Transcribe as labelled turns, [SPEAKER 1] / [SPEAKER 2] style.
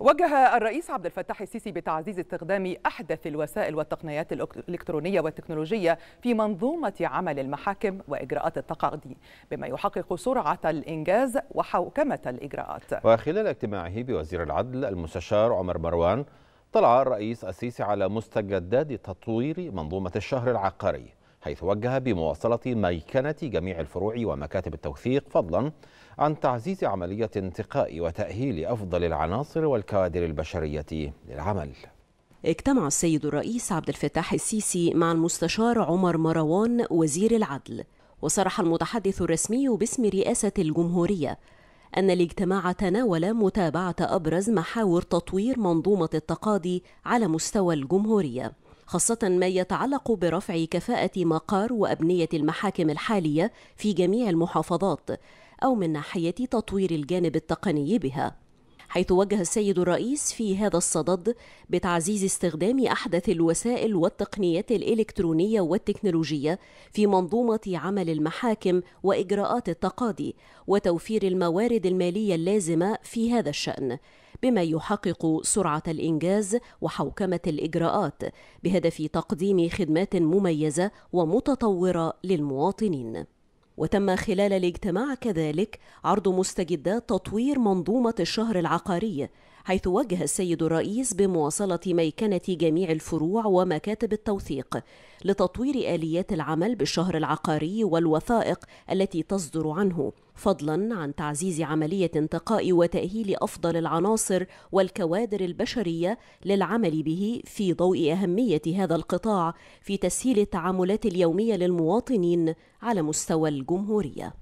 [SPEAKER 1] وجه الرئيس عبد الفتاح السيسي بتعزيز استخدام أحدث الوسائل والتقنيات الإلكترونية والتكنولوجية في منظومة عمل المحاكم وإجراءات التقاضي بما يحقق سرعة الإنجاز وحوكمة الإجراءات
[SPEAKER 2] وخلال اجتماعه بوزير العدل المستشار عمر مروان طلع الرئيس السيسي على مستجدات تطوير منظومة الشهر العقاري حيث وجه بمواصلة ميكنة جميع الفروع ومكاتب التوثيق فضلا عن تعزيز عملية انتقاء وتأهيل أفضل العناصر والكوادر البشرية للعمل
[SPEAKER 3] اجتمع السيد الرئيس عبد الفتاح السيسي مع المستشار عمر مروان وزير العدل وصرح المتحدث الرسمي باسم رئاسة الجمهورية أن الاجتماع تناول متابعة أبرز محاور تطوير منظومة التقاضي على مستوى الجمهورية خاصة ما يتعلق برفع كفاءة مقار وأبنية المحاكم الحالية في جميع المحافظات أو من ناحية تطوير الجانب التقني بها حيث وجه السيد الرئيس في هذا الصدد بتعزيز استخدام أحدث الوسائل والتقنيات الإلكترونية والتكنولوجية في منظومة عمل المحاكم وإجراءات التقاضي وتوفير الموارد المالية اللازمة في هذا الشأن بما يحقق سرعة الإنجاز وحوكمة الإجراءات بهدف تقديم خدمات مميزة ومتطورة للمواطنين وتم خلال الاجتماع كذلك عرض مستجدات تطوير منظومة الشهر العقاري حيث وجه السيد الرئيس بمواصلة ميكنة جميع الفروع ومكاتب التوثيق لتطوير آليات العمل بالشهر العقاري والوثائق التي تصدر عنه فضلا عن تعزيز عملية انتقاء وتأهيل أفضل العناصر والكوادر البشرية للعمل به في ضوء أهمية هذا القطاع في تسهيل التعاملات اليومية للمواطنين على مستوى الجمهورية